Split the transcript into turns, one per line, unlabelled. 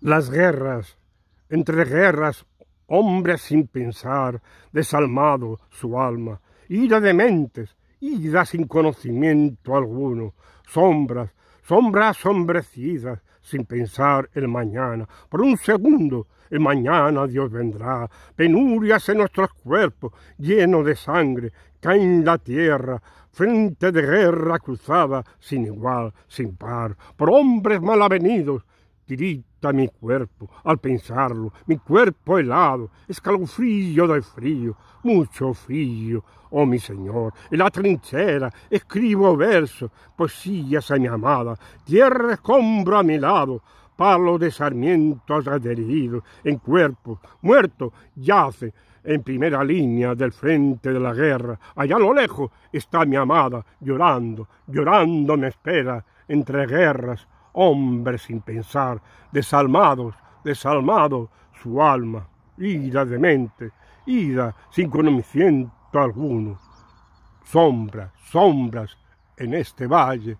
Las guerras, entre guerras, hombres sin pensar, desalmado su alma, ira de mentes, ida sin conocimiento alguno, sombras, sombras sombrecidas, sin pensar el mañana. Por un segundo, el mañana Dios vendrá. Penurias en nuestros cuerpos, lleno de sangre, caen la tierra, frente de guerra cruzada, sin igual, sin par, por hombres mal avenidos, tirita mi cuerpo al pensarlo, mi cuerpo helado, escalofrío del frío, mucho frío, oh mi Señor, en la trinchera escribo versos, poesías a mi amada, tierra escombro a mi lado, palo de sarmientos adherido, en cuerpo, muerto, yace, en primera línea del frente de la guerra. Allá a lo lejos está mi amada, llorando, llorando me espera, entre guerras, hombres sin pensar, desalmados, desalmados, su alma, ida de mente, ida sin conocimiento alguno. Sombras, sombras en este valle,